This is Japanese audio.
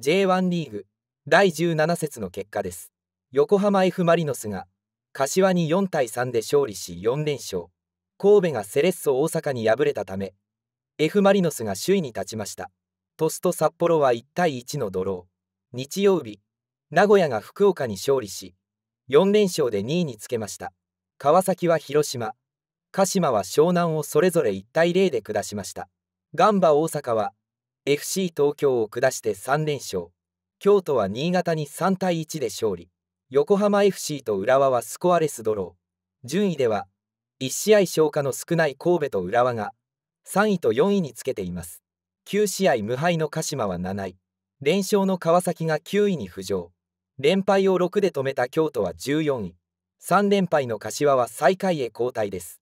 J1 リーグ第17節の結果です横浜 F・ マリノスが柏に4対3で勝利し4連勝神戸がセレッソ大阪に敗れたため F・ マリノスが首位に立ちましたトスと札幌は1対1のドロー日曜日名古屋が福岡に勝利し4連勝で2位につけました川崎は広島鹿島は湘南をそれぞれ1対0で下しましたガンバ大阪は FC 東京を下して3連勝京都は新潟に3対1で勝利横浜 FC と浦和はスコアレスドロー順位では1試合消化の少ない神戸と浦和が3位と4位につけています9試合無敗の鹿島は7位連勝の川崎が9位に浮上連敗を6で止めた京都は14位3連敗の柏は最下位へ後退です